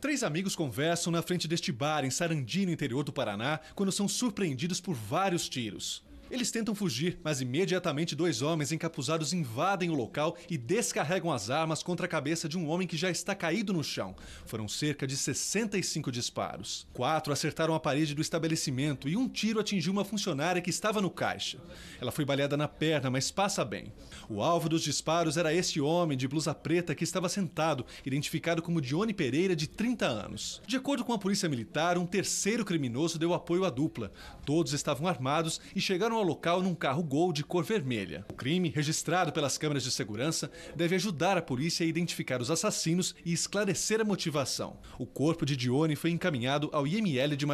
Três amigos conversam na frente deste bar em Sarandi, no interior do Paraná, quando são surpreendidos por vários tiros. Eles tentam fugir, mas imediatamente dois homens encapuzados invadem o local e descarregam as armas contra a cabeça de um homem que já está caído no chão. Foram cerca de 65 disparos. Quatro acertaram a parede do estabelecimento e um tiro atingiu uma funcionária que estava no caixa. Ela foi baleada na perna, mas passa bem. O alvo dos disparos era este homem de blusa preta que estava sentado, identificado como Dione Pereira, de 30 anos. De acordo com a polícia militar, um terceiro criminoso deu apoio à dupla. Todos estavam armados e chegaram ao local num carro Gol de cor vermelha. O crime, registrado pelas câmeras de segurança, deve ajudar a polícia a identificar os assassinos e esclarecer a motivação. O corpo de Dione foi encaminhado ao IML de